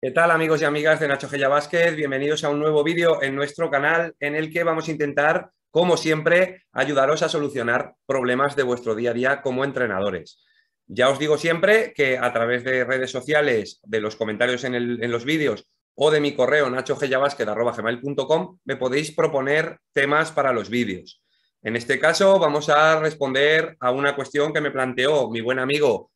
¿Qué tal amigos y amigas de Nacho Gella Vázquez? Bienvenidos a un nuevo vídeo en nuestro canal en el que vamos a intentar, como siempre, ayudaros a solucionar problemas de vuestro día a día como entrenadores. Ya os digo siempre que a través de redes sociales, de los comentarios en, los vídeos o de mi correo com me podéis proponer temas para los vídeos. En este caso vamos a responder a una cuestión que me planteó mi buen amigo,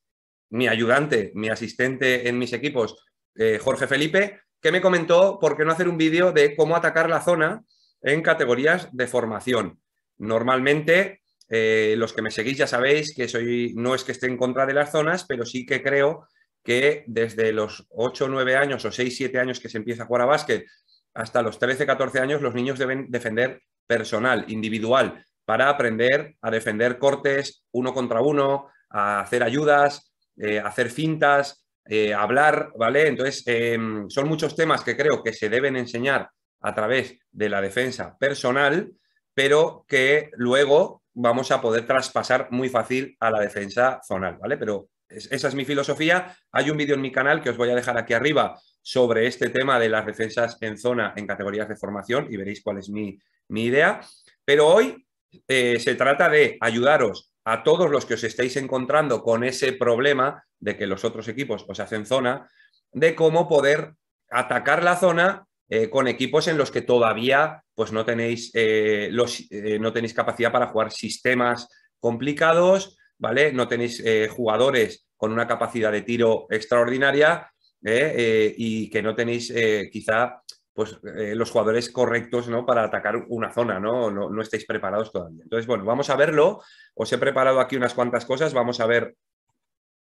mi ayudante, mi asistente en mis equipos, eh, Jorge Felipe, que me comentó por qué no hacer un vídeo de cómo atacar la zona en categorías de formación. Normalmente, eh, los que me seguís ya sabéis que soy, no es que esté en contra de las zonas, pero sí que creo que desde los 8 9 años o 6, 7 años que se empieza a jugar a básquet, hasta los 13, 14 años, los niños deben defender personal, individual, para aprender a defender cortes uno contra uno, a hacer ayudas, eh, a hacer fintas, eh, hablar, ¿vale? Entonces, em, son muchos temas que creo que se deben enseñar a través de la defensa personal, pero que luego vamos a poder traspasar muy fácil a la defensa zonal, ¿vale? Pero esa es mi filosofía. Hay un vídeo en mi canal que os voy a dejar aquí arriba sobre este tema de las defensas en zona en categorías de formación y veréis cuál es mi, idea. Pero hoy eh, se trata de ayudaros a todos los que os estáis encontrando con ese problema de que los otros equipos os hacen zona, de cómo poder atacar la zona eh, con equipos en los que todavía pues, no, tenéis, eh, los, eh, no tenéis capacidad para jugar sistemas complicados, ¿vale? No tenéis jugadores con una capacidad de tiro extraordinaria y que no tenéis quizá pues, eh, los jugadores correctos ¿no? para atacar una zona, ¿no? ¿no? estáis preparados todavía. Entonces, bueno, vamos a verlo. Os he preparado aquí unas cuantas cosas. Vamos a ver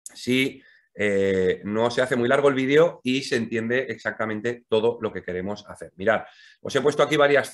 si eh, no se hace muy largo el vídeo y se entiende exactamente todo lo que queremos hacer. Mirad, os he puesto aquí varias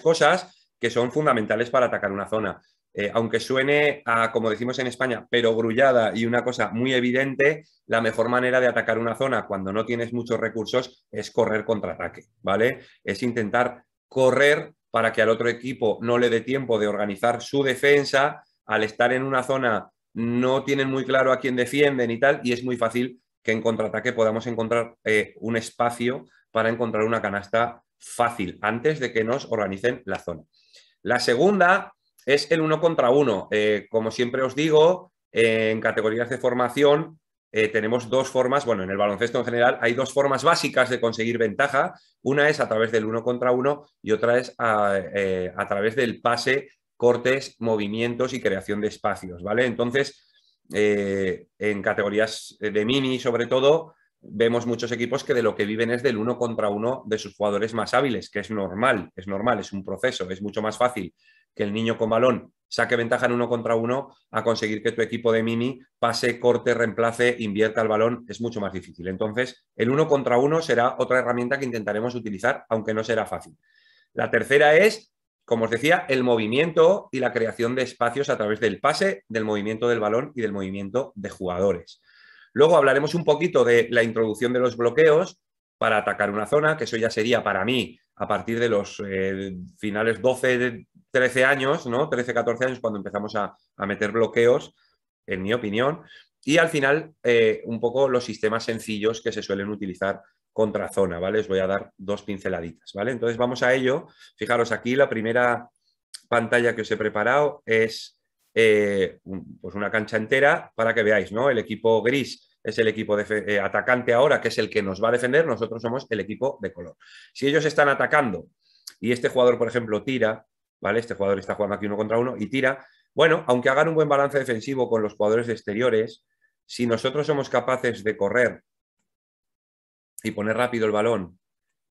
cosas que son fundamentales para atacar una zona. Eh, aunque suene a, como decimos en España, pero grullada y una cosa muy evidente, la mejor manera de atacar una zona cuando no tienes muchos recursos es correr contraataque, ¿vale? Es intentar correr para que al otro equipo no le dé tiempo de organizar su defensa, al estar en una zona no tienen muy claro a quién defienden y tal, y es muy fácil que en contraataque podamos encontrar eh, un espacio para encontrar una canasta fácil antes de que nos organicen la zona. La segunda es el uno contra uno. Eh, como siempre os digo, eh, en categorías de formación eh, tenemos dos formas, bueno, en el baloncesto en general hay dos formas básicas de conseguir ventaja. Una es a través del uno contra uno y otra es a, a través del pase, cortes, movimientos y creación de espacios, ¿vale? Entonces, en categorías de mini sobre todo, vemos muchos equipos que de lo que viven es del uno contra uno de sus jugadores más hábiles, que es normal, es normal, es un proceso, es mucho más fácil que el niño con balón saque ventaja en uno contra uno a conseguir que tu equipo de mini pase, corte, reemplace, invierta el balón, es mucho más difícil. Entonces, el uno contra uno será otra herramienta que intentaremos utilizar, aunque no será fácil. La tercera es, como os decía, el movimiento y la creación de espacios a través del pase, del movimiento del balón y del movimiento de jugadores. Luego hablaremos un poquito de la introducción de los bloqueos para atacar una zona, que eso ya sería para mí a partir de los eh, finales 12, 13 años, ¿no? 13, 14 años, cuando empezamos a, meter bloqueos, en mi opinión. Y al final, eh, un poco los sistemas sencillos que se suelen utilizar contra zona, ¿vale? Os voy a dar dos pinceladitas, ¿vale? Entonces vamos a ello. Fijaros, aquí la primera pantalla que os he preparado es eh, pues una cancha entera para que veáis, ¿no? El equipo gris es el equipo de, eh, atacante ahora, que es el que nos va a defender, nosotros somos el equipo de color. Si ellos están atacando y este jugador, por ejemplo, tira, ¿vale? Este jugador está jugando aquí uno contra uno y tira. Bueno, aunque hagan un buen balance defensivo con los jugadores exteriores, si nosotros somos capaces de correr y poner rápido el balón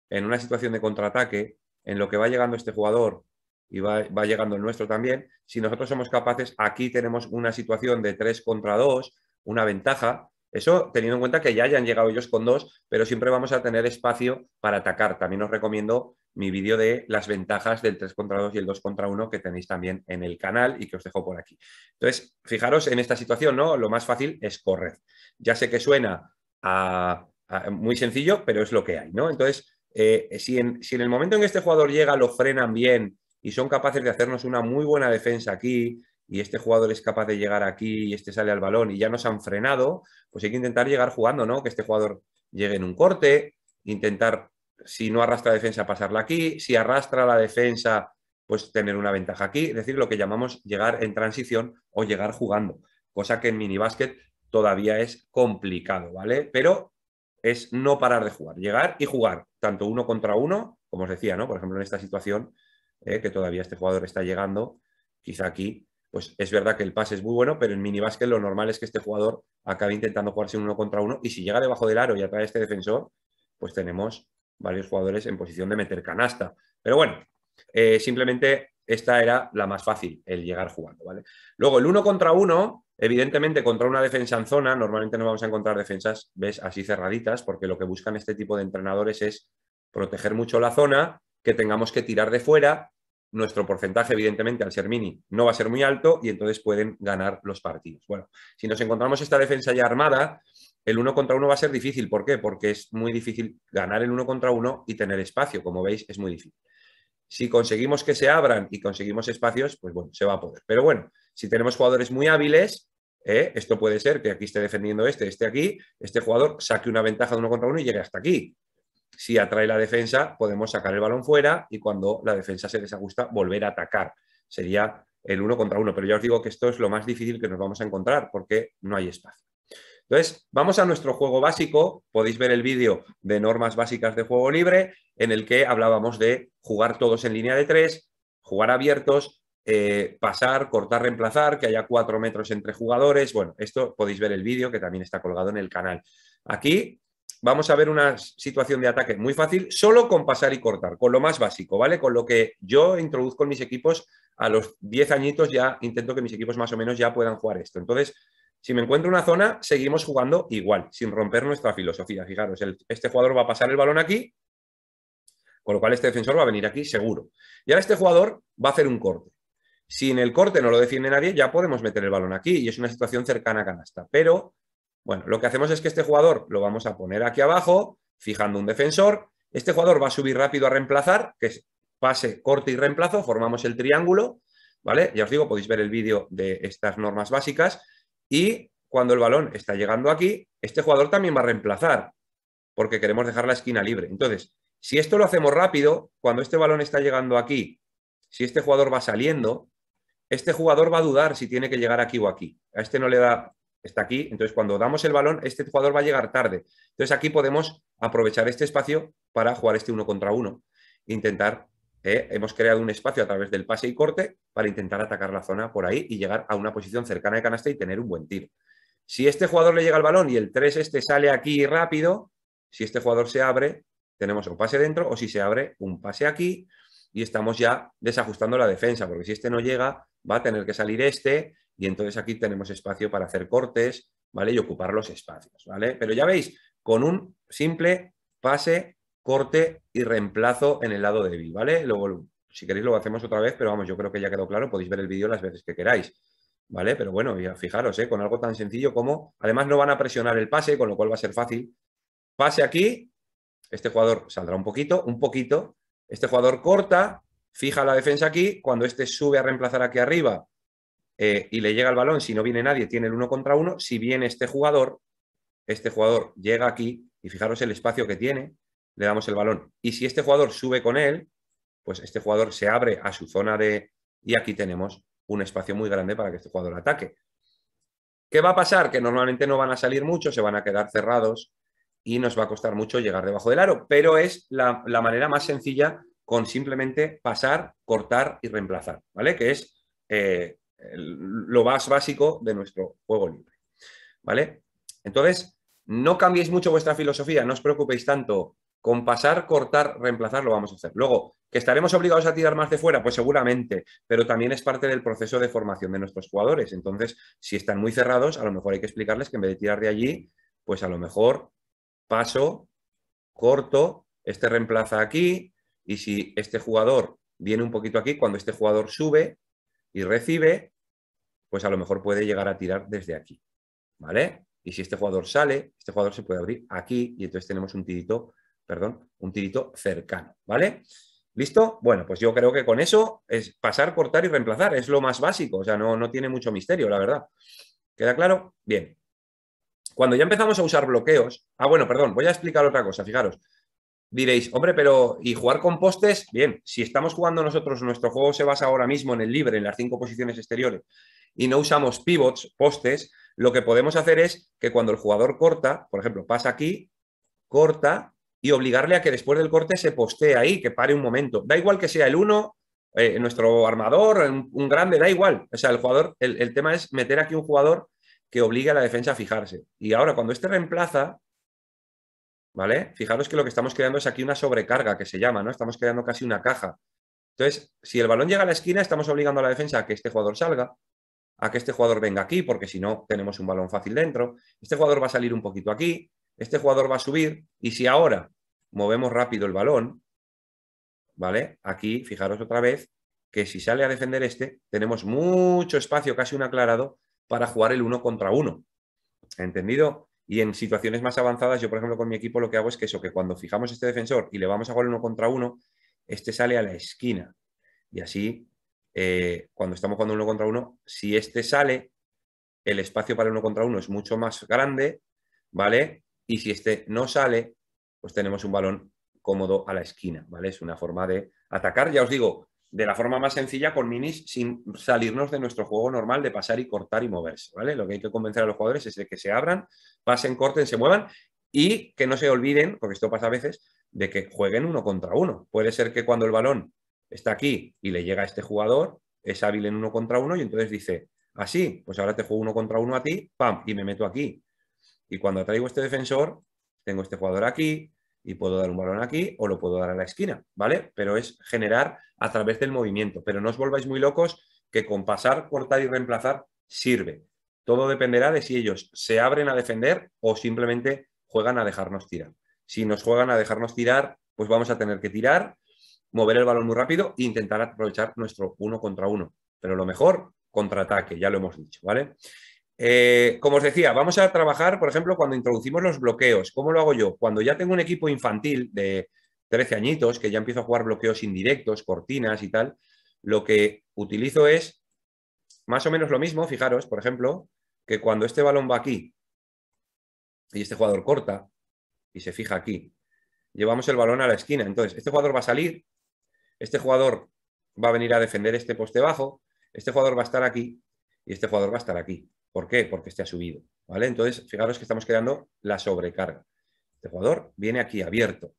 en una situación de contraataque, en lo que va llegando este jugador y va, va, llegando el nuestro también, si nosotros somos capaces, aquí tenemos una situación de 3 contra 2, una ventaja, eso teniendo en cuenta que ya hayan llegado ellos con dos, pero siempre vamos a tener espacio para atacar. También os recomiendo mi vídeo de las ventajas del 3 contra 2 y el 2 contra 1 que tenéis también en el canal y que os dejo por aquí. Entonces, fijaros en esta situación, ¿no? Lo más fácil es correr. Ya sé que suena muy sencillo, pero es lo que hay, ¿no? Entonces, eh, si, en, si en el momento en que este jugador llega lo frenan bien y son capaces de hacernos una muy buena defensa aquí, y este jugador es capaz de llegar aquí y este sale al balón y ya nos han frenado, pues hay que intentar llegar jugando, ¿no? Que este jugador llegue en un corte, intentar, si no arrastra defensa, pasarla aquí, si arrastra la defensa, pues tener una ventaja aquí, es decir, lo que llamamos llegar en transición o llegar jugando, cosa que en minibásquet todavía es complicado, ¿vale? Pero es no parar de jugar, llegar y jugar, tanto uno contra uno, como os decía, ¿no? Por ejemplo, en esta situación, eh, que todavía este jugador está llegando, quizá aquí pues es verdad que el pase es muy bueno, pero en minibásquet lo normal es que este jugador acabe intentando jugarse un uno contra uno y si llega debajo del aro y atrae este defensor, pues tenemos varios jugadores en posición de meter canasta. Pero bueno, eh, simplemente esta era la más fácil, el llegar jugando, ¿vale? Luego, el uno contra uno, evidentemente contra una defensa en zona, normalmente no vamos a encontrar defensas, ves, así cerraditas, porque lo que buscan este tipo de entrenadores es proteger mucho la zona, que tengamos que tirar de fuera nuestro porcentaje, evidentemente, al ser mini, no va a ser muy alto y entonces pueden ganar los partidos. Bueno, si nos encontramos esta defensa ya armada, el uno contra uno va a ser difícil. ¿Por qué? Porque es muy difícil ganar el uno contra uno y tener espacio. Como veis, es muy difícil. Si conseguimos que se abran y conseguimos espacios, pues bueno, se va a poder. Pero bueno, si tenemos jugadores muy hábiles, ¿eh? esto puede ser que aquí esté defendiendo este, este aquí, este jugador saque una ventaja de uno contra uno y llegue hasta aquí si atrae la defensa, podemos sacar el balón fuera y cuando la defensa se desagusta, volver a atacar. Sería el uno contra uno, pero ya os digo que esto es lo más difícil que nos vamos a encontrar porque no hay espacio. Entonces, vamos a nuestro juego básico. Podéis ver el vídeo de normas básicas de juego libre, en el que hablábamos de jugar todos en línea de tres, jugar abiertos, eh, pasar, cortar, reemplazar, que haya cuatro metros entre jugadores. Bueno, esto podéis ver el vídeo que también está colgado en el canal. Aquí vamos a ver una situación de ataque muy fácil, solo con pasar y cortar, con lo más básico, ¿vale? Con lo que yo introduzco en mis equipos, a los 10 añitos ya intento que mis equipos más o menos ya puedan jugar esto. Entonces, si me encuentro una zona, seguimos jugando igual, sin romper nuestra filosofía. Fijaros, este jugador va a pasar el balón aquí, con lo cual este defensor va a venir aquí seguro. Y ahora este jugador va a hacer un corte. Si en el corte no lo defiende nadie, ya podemos meter el balón aquí y es una situación cercana a canasta. Pero bueno, lo que hacemos es que este jugador lo vamos a poner aquí abajo, fijando un defensor. Este jugador va a subir rápido a reemplazar, que es pase, corte y reemplazo, formamos el triángulo, ¿vale? Ya os digo, podéis ver el vídeo de estas normas básicas. Y cuando el balón está llegando aquí, este jugador también va a reemplazar, porque queremos dejar la esquina libre. Entonces, si esto lo hacemos rápido, cuando este balón está llegando aquí, si este jugador va saliendo, este jugador va a dudar si tiene que llegar aquí o aquí. A este no le da está aquí. Entonces, cuando damos el balón, este jugador va a llegar tarde. Entonces, aquí podemos aprovechar este espacio para jugar este uno contra uno. Intentar, eh, hemos creado un espacio a través del pase y corte para intentar atacar la zona por ahí y llegar a una posición cercana de canasta y tener un buen tiro. Si este jugador le llega el balón y el 3 este sale aquí rápido, si este jugador se abre, tenemos un pase dentro o si se abre, un pase aquí y estamos ya desajustando la defensa, porque si este no llega, va a tener que salir este y entonces aquí tenemos espacio para hacer cortes, ¿vale? Y ocupar los espacios, ¿vale? Pero ya veis, con un simple pase, corte y reemplazo en el lado débil, ¿vale? Luego, si queréis lo hacemos otra vez, pero vamos, yo creo que ya quedó claro, podéis ver el vídeo las veces que queráis, ¿vale? Pero bueno, fijaros, ¿eh? con algo tan sencillo como, además no van a presionar el pase, con lo cual va a ser fácil, pase aquí, este jugador saldrá un poquito, un poquito, este jugador corta, fija la defensa aquí, cuando este sube a reemplazar aquí arriba, eh, y le llega el balón, si no viene nadie, tiene el uno contra uno, si viene este jugador, este jugador llega aquí y fijaros el espacio que tiene, le damos el balón. Y si este jugador sube con él, pues este jugador se abre a su zona de... Y aquí tenemos un espacio muy grande para que este jugador ataque. ¿Qué va a pasar? Que normalmente no van a salir mucho, se van a quedar cerrados y nos va a costar mucho llegar debajo del aro, pero es la, manera más sencilla con simplemente pasar, cortar y reemplazar, ¿vale? Que es eh, lo más básico de nuestro juego libre. ¿Vale? Entonces, no cambiéis mucho vuestra filosofía, no os preocupéis tanto con pasar, cortar, reemplazar, lo vamos a hacer. Luego, ¿que estaremos obligados a tirar más de fuera? Pues seguramente, pero también es parte del proceso de formación de nuestros jugadores. Entonces, si están muy cerrados, a lo mejor hay que explicarles que en vez de tirar de allí, pues a lo mejor paso, corto, este reemplaza aquí, y si este jugador viene un poquito aquí, cuando este jugador sube, y recibe, pues a lo mejor puede llegar a tirar desde aquí, ¿vale? Y si este jugador sale, este jugador se puede abrir aquí y entonces tenemos un tirito, perdón, un tirito cercano, ¿vale? ¿Listo? Bueno, pues yo creo que con eso es pasar, cortar y reemplazar, es lo más básico, o sea, no, no tiene mucho misterio, la verdad. ¿Queda claro? Bien. Cuando ya empezamos a usar bloqueos, ah, bueno, perdón, voy a explicar otra cosa, fijaros, diréis, hombre, pero ¿y jugar con postes? Bien, si estamos jugando nosotros, nuestro juego se basa ahora mismo en el libre, en las cinco posiciones exteriores, y no usamos pivots, postes, lo que podemos hacer es que cuando el jugador corta, por ejemplo, pasa aquí, corta y obligarle a que después del corte se postee ahí, que pare un momento. Da igual que sea el uno, eh, nuestro armador, un, un, grande, da igual. O sea, el jugador, el, el tema es meter aquí un jugador que obligue a la defensa a fijarse. Y ahora, cuando este reemplaza, ¿vale? Fijaros que lo que estamos creando es aquí una sobrecarga que se llama, ¿no? Estamos creando casi una caja. Entonces, si el balón llega a la esquina, estamos obligando a la defensa a que este jugador salga, a que este jugador venga aquí, porque si no, tenemos un balón fácil dentro. Este jugador va a salir un poquito aquí, este jugador va a subir, y si ahora movemos rápido el balón, ¿vale? Aquí, fijaros otra vez, que si sale a defender este, tenemos mucho espacio, casi un aclarado, para jugar el uno contra uno. ¿Entendido? Y en situaciones más avanzadas, yo por ejemplo con mi equipo lo que hago es que eso, que cuando fijamos este defensor y le vamos a jugar uno contra uno, este sale a la esquina. Y así, eh, cuando estamos jugando uno contra uno, si este sale, el espacio para uno contra uno es mucho más grande, ¿vale? Y si este no sale, pues tenemos un balón cómodo a la esquina, ¿vale? Es una forma de atacar, ya os digo, de la forma más sencilla con minis sin salirnos de nuestro juego normal de pasar y cortar y moverse, ¿vale? Lo que hay que convencer a los jugadores es de que se abran, pasen, corten, se muevan y que no se olviden, porque esto pasa a veces, de que jueguen uno contra uno. Puede ser que cuando el balón está aquí y le llega a este jugador, es hábil en uno contra uno y entonces dice, así, ah, pues ahora te juego uno contra uno a ti, pam, y me meto aquí. Y cuando traigo este defensor, tengo este jugador aquí, y puedo dar un balón aquí o lo puedo dar a la esquina, ¿vale? Pero es generar a través del movimiento. Pero no os volváis muy locos que con pasar, cortar y reemplazar sirve. Todo dependerá de si ellos se abren a defender o simplemente juegan a dejarnos tirar. Si nos juegan a dejarnos tirar, pues vamos a tener que tirar, mover el balón muy rápido e intentar aprovechar nuestro uno contra uno. Pero lo mejor, contraataque, ya lo hemos dicho, ¿vale? Eh, como os decía, vamos a trabajar, por ejemplo, cuando introducimos los bloqueos. ¿Cómo lo hago yo? Cuando ya tengo un equipo infantil de 13 añitos, que ya empiezo a jugar bloqueos indirectos, cortinas y tal, lo que utilizo es más o menos lo mismo, fijaros, por ejemplo, que cuando este balón va aquí y este jugador corta y se fija aquí, llevamos el balón a la esquina. Entonces, este jugador va a salir, este jugador va a venir a defender este poste bajo, este jugador va a estar aquí y este jugador va a estar aquí. ¿Por qué? Porque este ha subido. ¿vale? Entonces, fijaros que estamos creando la sobrecarga. Este jugador viene aquí abierto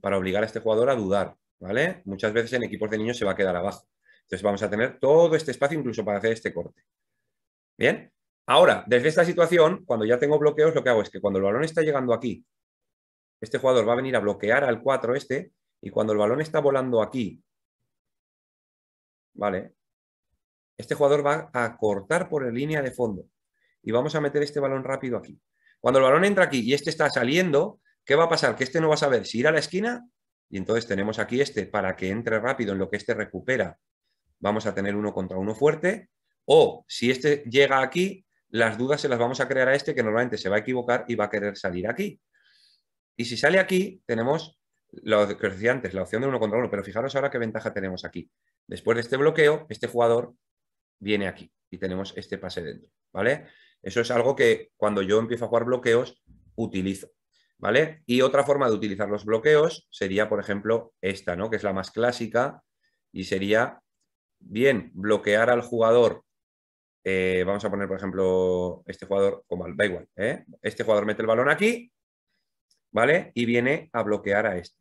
para obligar a este jugador a dudar. ¿vale? Muchas veces en equipos de niños se va a quedar abajo. Entonces vamos a tener todo este espacio incluso para hacer este corte. Bien, ahora, desde esta situación, cuando ya tengo bloqueos, lo que hago es que cuando el balón está llegando aquí, este jugador va a venir a bloquear al 4 este, y cuando el balón está volando aquí, ¿vale? Este jugador va a cortar por la línea de fondo y vamos a meter este balón rápido aquí. Cuando el balón entra aquí y este está saliendo, ¿qué va a pasar? Que este no va a saber si ir a la esquina y entonces tenemos aquí este para que entre rápido en lo que este recupera. Vamos a tener uno contra uno fuerte o si este llega aquí, las dudas se las vamos a crear a este que normalmente se va a equivocar y va a querer salir aquí. Y si sale aquí, tenemos lo que os decía antes, la opción de uno contra uno, pero fijaros ahora qué ventaja tenemos aquí. Después de este bloqueo, este jugador viene aquí y tenemos este pase dentro, ¿vale? Eso es algo que cuando yo empiezo a jugar bloqueos, utilizo. ¿Vale? Y otra forma de utilizar los bloqueos sería, por ejemplo, esta, ¿no? Que es la más clásica y sería, bien, bloquear al jugador. Eh, vamos a poner, por ejemplo, este jugador, como da igual, ¿eh? Este jugador mete el balón aquí, ¿vale? Y viene a bloquear a este.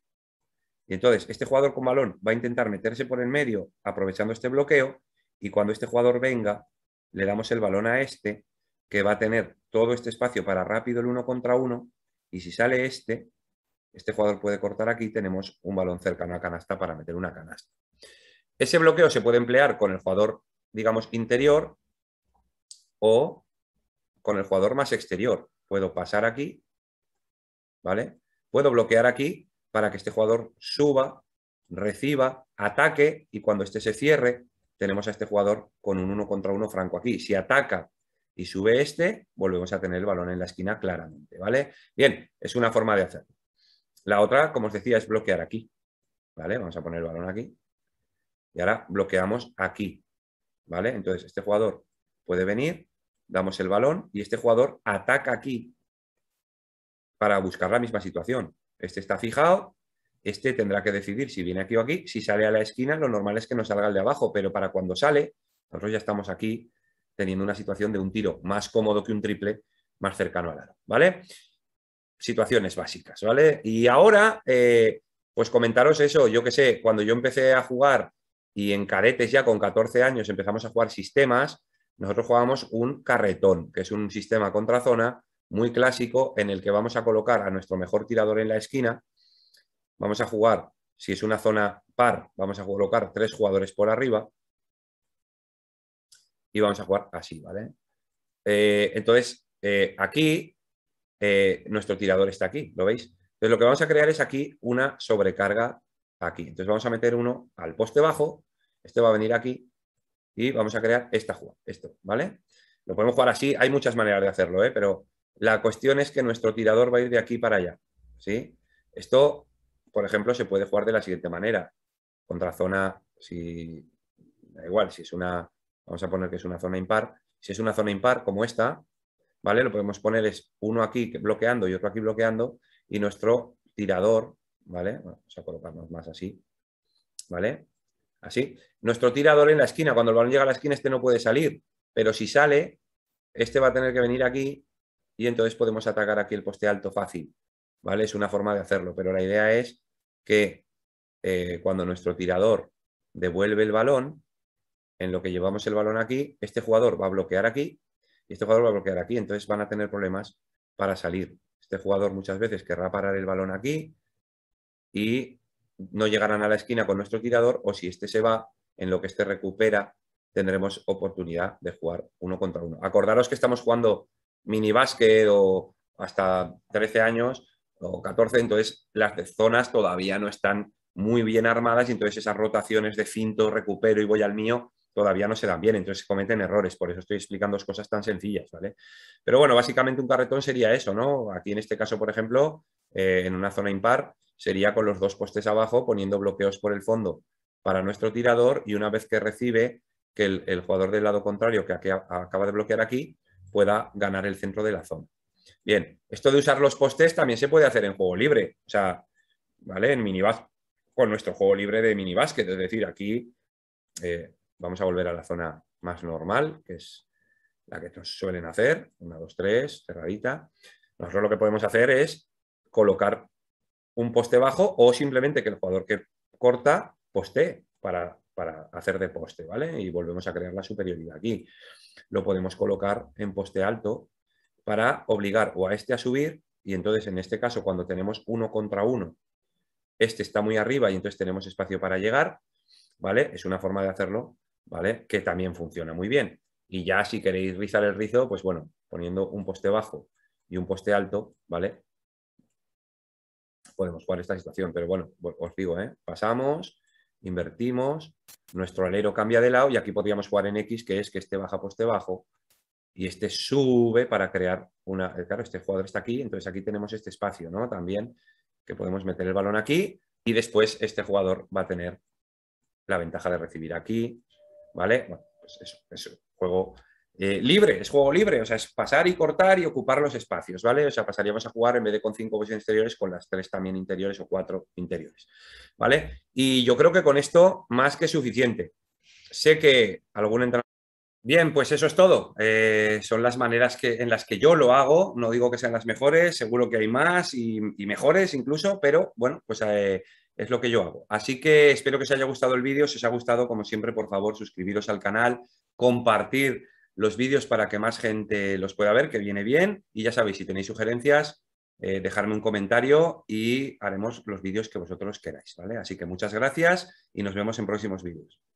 Y entonces, este jugador con balón va a intentar meterse por el medio aprovechando este bloqueo y cuando este jugador venga, le damos el balón a este que va a tener todo este espacio para rápido el uno contra uno y si sale este, este jugador puede cortar aquí, tenemos un balón cercano a canasta para meter una canasta. Ese bloqueo se puede emplear con el jugador, digamos, interior o con el jugador más exterior. Puedo pasar aquí, ¿vale? Puedo bloquear aquí para que este jugador suba, reciba, ataque y cuando este se cierre, tenemos a este jugador con un uno contra uno franco aquí. Si ataca y sube este, volvemos a tener el balón en la esquina claramente, ¿vale? Bien, es una forma de hacerlo. La otra, como os decía, es bloquear aquí, ¿vale? Vamos a poner el balón aquí y ahora bloqueamos aquí, ¿vale? Entonces, este jugador puede venir, damos el balón y este jugador ataca aquí para buscar la misma situación. Este está fijado, este tendrá que decidir si viene aquí o aquí. Si sale a la esquina, lo normal es que no salga el de abajo, pero para cuando sale, nosotros ya estamos aquí teniendo una situación de un tiro más cómodo que un triple, más cercano al aro, ¿vale? Situaciones básicas, ¿vale? Y ahora, eh, pues comentaros eso, yo que sé, cuando yo empecé a jugar y en caretes ya con 14 años empezamos a jugar sistemas, nosotros jugábamos un carretón, que es un sistema contra zona muy clásico en el que vamos a colocar a nuestro mejor tirador en la esquina, vamos a jugar, si es una zona par, vamos a colocar tres jugadores por arriba, y vamos a jugar así, ¿vale? Eh, entonces, eh, aquí eh, nuestro tirador está aquí, ¿lo veis? Entonces lo que vamos a crear es aquí una sobrecarga aquí. Entonces vamos a meter uno al poste bajo, este va a venir aquí y vamos a crear esta jugada, esto, ¿vale? Lo podemos jugar así, hay muchas maneras de hacerlo, ¿eh? pero la cuestión es que nuestro tirador va a ir de aquí para allá, ¿sí? Esto, por ejemplo, se puede jugar de la siguiente manera, contra zona, si da igual, si es una vamos a poner que es una zona impar. Si es una zona impar como esta, ¿vale? Lo podemos poner es uno aquí bloqueando y otro aquí bloqueando y nuestro tirador, ¿vale? vamos a colocarnos más así, ¿vale? Así. Nuestro tirador en la esquina, cuando el balón llega a la esquina este no puede salir, pero si sale, este va a tener que venir aquí y entonces podemos atacar aquí el poste alto fácil, ¿vale? Es una forma de hacerlo, pero la idea es que eh, cuando nuestro tirador devuelve el balón, en lo que llevamos el balón aquí, este jugador va a bloquear aquí y este jugador va a bloquear aquí, entonces van a tener problemas para salir. Este jugador muchas veces querrá parar el balón aquí y no llegarán a la esquina con nuestro tirador o si este se va, en lo que este recupera, tendremos oportunidad de jugar uno contra uno. Acordaros que estamos jugando mini básquet o hasta 13 años o 14, entonces las zonas todavía no están muy bien armadas y entonces esas rotaciones de finto, recupero y voy al mío todavía no se dan bien, entonces se cometen errores, por eso estoy explicando cosas tan sencillas, ¿vale? Pero bueno, básicamente un carretón sería eso, ¿no? Aquí en este caso, por ejemplo, eh, en una zona impar, sería con los dos postes abajo, poniendo bloqueos por el fondo para nuestro tirador y una vez que recibe, que el, jugador del lado contrario que acaba de bloquear aquí, pueda ganar el centro de la zona. Bien, esto de usar los postes también se puede hacer en juego libre, o sea, ¿vale? En minibásquet, con nuestro juego libre de que es decir, aquí... Eh, vamos a volver a la zona más normal, que es la que nos suelen hacer, una, dos, tres, cerradita. Nosotros lo que podemos hacer es colocar un poste bajo o simplemente que el jugador que corta poste para, para hacer de poste, ¿vale? Y volvemos a crear la superioridad aquí. Lo podemos colocar en poste alto para obligar o a este a subir y entonces en este caso cuando tenemos uno contra uno, este está muy arriba y entonces tenemos espacio para llegar, ¿vale? Es una forma de hacerlo ¿vale? Que también funciona muy bien. Y ya si queréis rizar el rizo, pues bueno, poniendo un poste bajo y un poste alto, ¿vale? Podemos jugar esta situación, pero bueno, pues os digo, ¿eh? pasamos, invertimos, nuestro alero cambia de lado y aquí podríamos jugar en X, que es que este baja poste bajo y este sube para crear una... Eh, claro, este jugador está aquí, entonces aquí tenemos este espacio, ¿no? También que podemos meter el balón aquí y después este jugador va a tener la ventaja de recibir aquí, ¿vale? Bueno, pues eso, es juego eh, libre, es juego libre, o sea, es pasar y cortar y ocupar los espacios, ¿vale? O sea, pasaríamos a jugar en vez de con cinco posiciones exteriores, con las tres también interiores o cuatro interiores, ¿vale? Y yo creo que con esto más que suficiente. Sé que algún entrenador Bien, pues eso es todo. Eh, son las maneras que, en las que yo lo hago. No digo que sean las mejores, seguro que hay más y, mejores incluso, pero bueno, pues eh, es lo que yo hago. Así que espero que os haya gustado el vídeo. Si os ha gustado, como siempre, por favor, suscribiros al canal, compartir los vídeos para que más gente los pueda ver, que viene bien. Y ya sabéis, si tenéis sugerencias, eh, dejadme dejarme un comentario y haremos los vídeos que vosotros queráis, ¿vale? Así que muchas gracias y nos vemos en próximos vídeos.